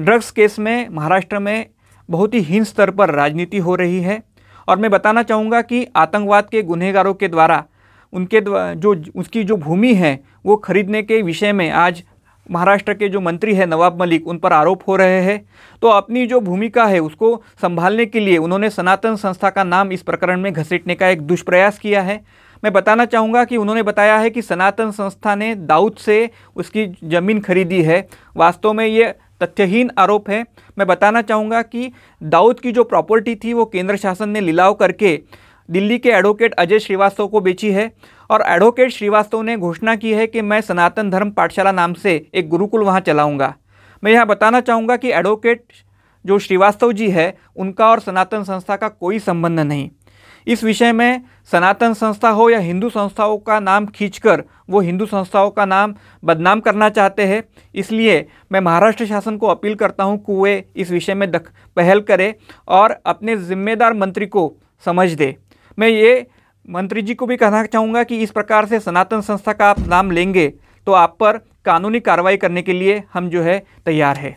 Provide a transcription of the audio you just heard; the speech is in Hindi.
ड्रग्स केस में महाराष्ट्र में बहुत ही हीन स्तर पर राजनीति हो रही है और मैं बताना चाहूँगा कि आतंकवाद के गुनहगारों के द्वारा उनके द्वा, जो उसकी जो भूमि है वो खरीदने के विषय में आज महाराष्ट्र के जो मंत्री है नवाब मलिक उन पर आरोप हो रहे हैं तो अपनी जो भूमिका है उसको संभालने के लिए उन्होंने सनातन संस्था का नाम इस प्रकरण में घसीटने का एक दुष्प्रयास किया है मैं बताना चाहूँगा कि उन्होंने बताया है कि सनातन संस्था ने दाऊद से उसकी ज़मीन खरीदी है वास्तव में ये तथ्यहीन आरोप है मैं बताना चाहूँगा कि दाऊद की जो प्रॉपर्टी थी वो केंद्र शासन ने लिलाव करके दिल्ली के एडवोकेट अजय श्रीवास्तव को बेची है और एडवोकेट श्रीवास्तव ने घोषणा की है कि मैं सनातन धर्म पाठशाला नाम से एक गुरुकुल वहाँ चलाऊँगा मैं यहाँ बताना चाहूँगा कि एडवोकेट जो श्रीवास्तव जी है उनका और सनातन संस्था का कोई संबंध नहीं इस विषय में सनातन संस्था हो या हिंदू संस्थाओं का नाम खींचकर वो हिंदू संस्थाओं का नाम बदनाम करना चाहते हैं इसलिए मैं महाराष्ट्र शासन को अपील करता हूँ कि वे इस विषय में दख पहल करें और अपने जिम्मेदार मंत्री को समझ दे मैं ये मंत्री जी को भी कहना चाहूँगा कि इस प्रकार से सनातन संस्था का आप नाम लेंगे तो आप पर कानूनी कार्रवाई करने के लिए हम जो है तैयार है